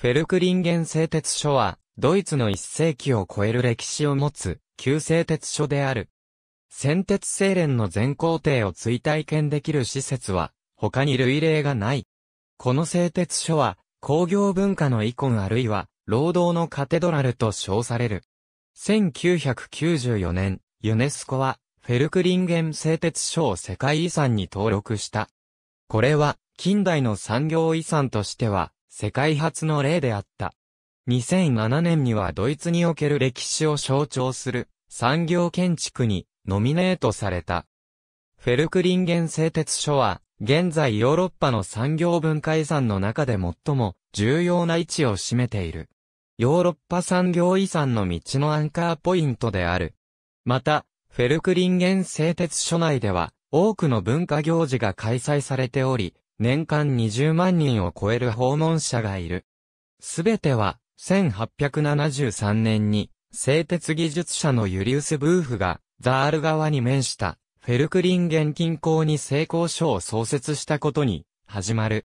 フェルクリンゲン製鉄所は、ドイツの一世紀を超える歴史を持つ、旧製鉄所である。先鉄精錬の全工程を追体験できる施設は、他に類例がない。この製鉄所は、工業文化の遺魂あるいは、労働のカテドラルと称される。1994年、ユネスコは、フェルクリンゲン製鉄所を世界遺産に登録した。これは、近代の産業遺産としては、世界初の例であった。2007年にはドイツにおける歴史を象徴する産業建築にノミネートされた。フェルクリンゲン製鉄所は現在ヨーロッパの産業文化遺産の中で最も重要な位置を占めている。ヨーロッパ産業遺産の道のアンカーポイントである。また、フェルクリンゲン製鉄所内では多くの文化行事が開催されており、年間20万人を超える訪問者がいる。すべては、1873年に、製鉄技術者のユリウス・ブーフが、ザール川に面した、フェルクリンゲン近郊に成功書を創設したことに、始まる。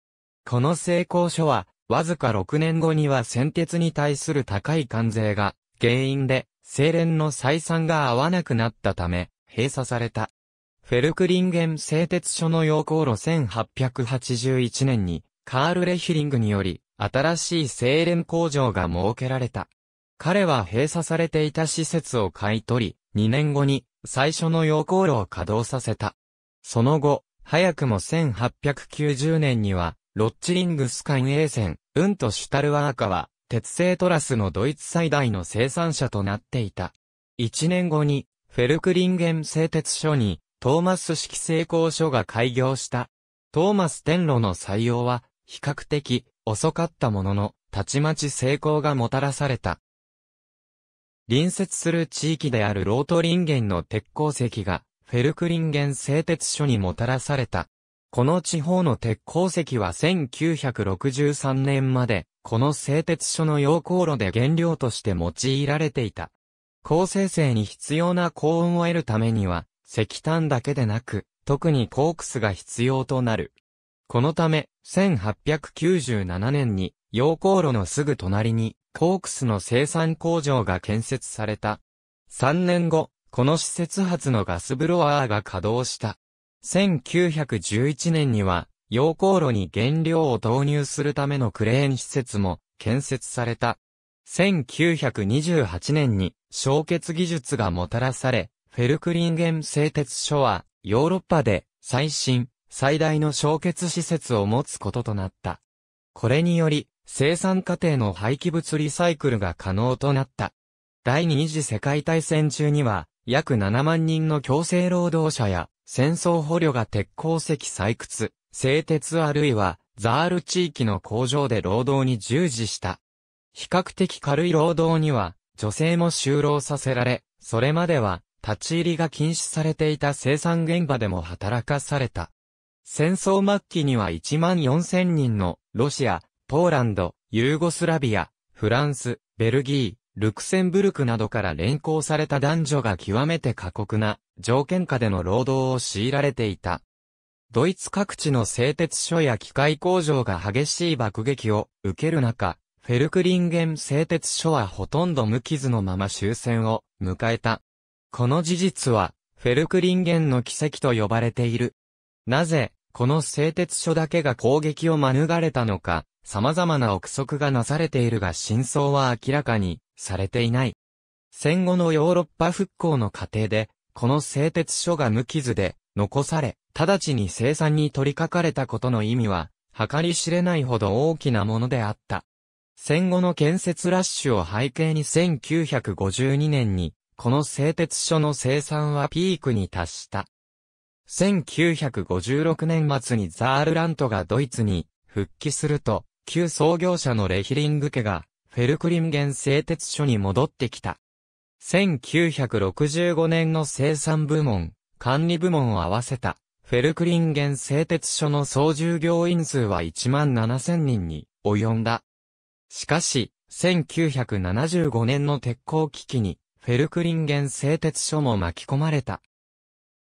この成功書は、わずか6年後には先鉄に対する高い関税が、原因で、精錬の採算が合わなくなったため、閉鎖された。フェルクリンゲン製鉄所の要航路1881年に、カール・レヒリングにより、新しい精錬工場が設けられた。彼は閉鎖されていた施設を買い取り、2年後に最初の溶鉱炉を稼働させた。その後、早くも1890年には、ロッチリングス艦衛船、ウンとシュタルワーカは、鉄製トラスのドイツ最大の生産者となっていた。1年後に、フェルクリンゲン製鉄所に、トーマス式成功書が開業した。トーマス天路の採用は、比較的遅かったものの、たちまち成功がもたらされた。隣接する地域であるロートリンゲンの鉄鉱石が、フェルクリンゲン製鉄所にもたらされた。この地方の鉄鉱石は1963年まで、この製鉄所の溶鉱炉で原料として用いられていた。高生成に必要な高温を得るためには、石炭だけでなく、特にコークスが必要となる。このため、1897年に、溶鉱炉のすぐ隣に、コークスの生産工場が建設された。3年後、この施設発のガスブロワーが稼働した。1911年には、溶鉱炉に原料を投入するためのクレーン施設も建設された。1928年に、焼結技術がもたらされ、フェルクリンゲン製鉄所は、ヨーロッパで最新、最大の焼結施設を持つこととなった。これにより、生産過程の廃棄物リサイクルが可能となった。第二次世界大戦中には、約7万人の強制労働者や、戦争捕虜が鉄鉱石採掘、製鉄あるいは、ザール地域の工場で労働に従事した。比較的軽い労働には、女性も就労させられ、それまでは、立ち入りが禁止されていた生産現場でも働かされた。戦争末期には1万4000人のロシア、ポーランド、ユーゴスラビア、フランス、ベルギー、ルクセンブルクなどから連行された男女が極めて過酷な条件下での労働を強いられていた。ドイツ各地の製鉄所や機械工場が激しい爆撃を受ける中、フェルクリンゲン製鉄所はほとんど無傷のまま終戦を迎えた。この事実は、フェルクリンゲンの奇跡と呼ばれている。なぜ、この製鉄所だけが攻撃を免れたのか、様々な憶測がなされているが真相は明らかにされていない。戦後のヨーロッパ復興の過程で、この製鉄所が無傷で残され、直ちに生産に取り掛かれたことの意味は、計り知れないほど大きなものであった。戦後の建設ラッシュを背景に1952年にこの製鉄所の生産はピークに達した。1956年末にザールラントがドイツに復帰すると、旧創業者のレヒリング家がフェルクリンゲン製鉄所に戻ってきた。1965年の生産部門、管理部門を合わせた、フェルクリンゲン製鉄所の総従業員数は1万7000人に及んだ。しかし、1975年の鉄鋼危機にフェルクリンゲン製鉄所も巻き込まれた。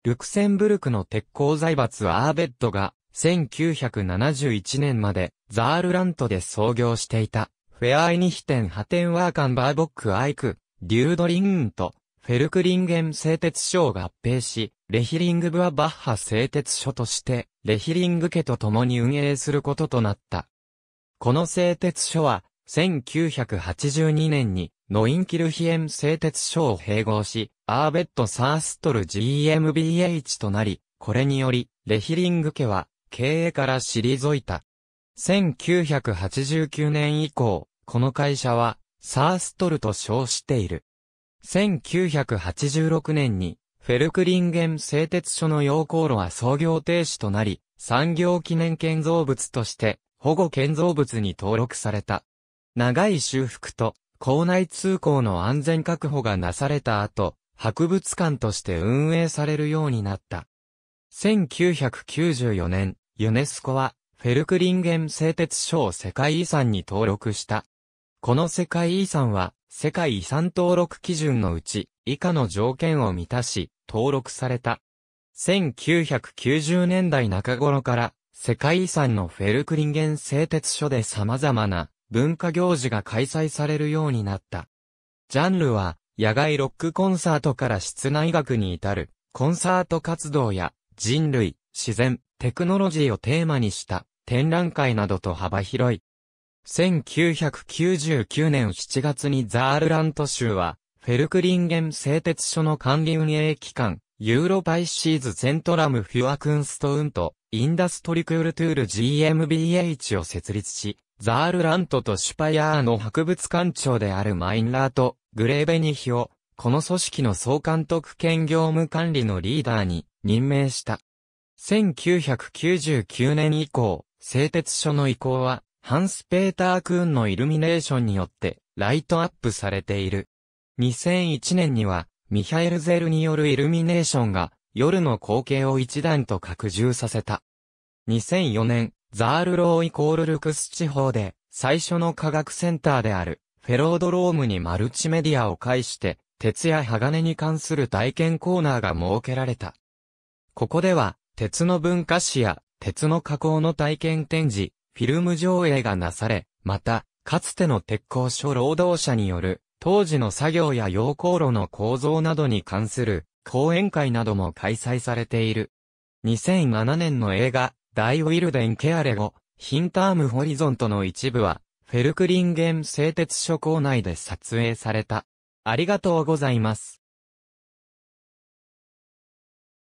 ルクセンブルクの鉄鋼財閥アーベッドが、1971年まで、ザールラントで創業していた、フェアイニヒテンハテンワーカンバーボックアイク、デュードリーンと、フェルクリンゲン製鉄所を合併し、レヒリング部はバッハ製鉄所として、レヒリング家と共に運営することとなった。この製鉄所は、1982年にノインキルヒエン製鉄所を併合し、アーベット・サーストル GMBH となり、これにより、レヒリング家は、経営から退いた。1989年以降、この会社は、サーストルと称している。1986年に、フェルクリンゲン製鉄所の溶鉱炉は創業停止となり、産業記念建造物として、保護建造物に登録された。長い修復と校内通行の安全確保がなされた後、博物館として運営されるようになった。1994年、ユネスコは、フェルクリンゲン製鉄所を世界遺産に登録した。この世界遺産は、世界遺産登録基準のうち、以下の条件を満たし、登録された。1990年代中頃から、世界遺産のフェルクリンゲン製鉄所で様々な文化行事が開催されるようになった。ジャンルは、野外ロックコンサートから室内楽に至る、コンサート活動や、人類、自然、テクノロジーをテーマにした、展覧会などと幅広い。1999年7月にザールラント州は、フェルクリンゲン製鉄所の管理運営機関、ユーロパイシーズセントラムフュアクンストウンと、インダストリクールトゥール GmbH を設立し、ザールラントとシュパヤーの博物館長であるマインラート、グレーベニヒを、この組織の総監督兼業務管理のリーダーに任命した。1999年以降、製鉄所の移行は、ハンス・ペーター・クーンのイルミネーションによって、ライトアップされている。2001年には、ミハエル・ゼルによるイルミネーションが、夜の光景を一段と拡充させた。2004年、ザールローイコールルクス地方で最初の科学センターであるフェロードロームにマルチメディアを介して鉄や鋼に関する体験コーナーが設けられた。ここでは鉄の文化史や鉄の加工の体験展示、フィルム上映がなされ、また、かつての鉄工所労働者による当時の作業や溶鉱炉の構造などに関する講演会なども開催されている。2007年の映画、大ウィルデンケアレゴ、ヒンタームホリゾントの一部は、フェルクリンゲン製鉄所構内で撮影された。ありがとうございます。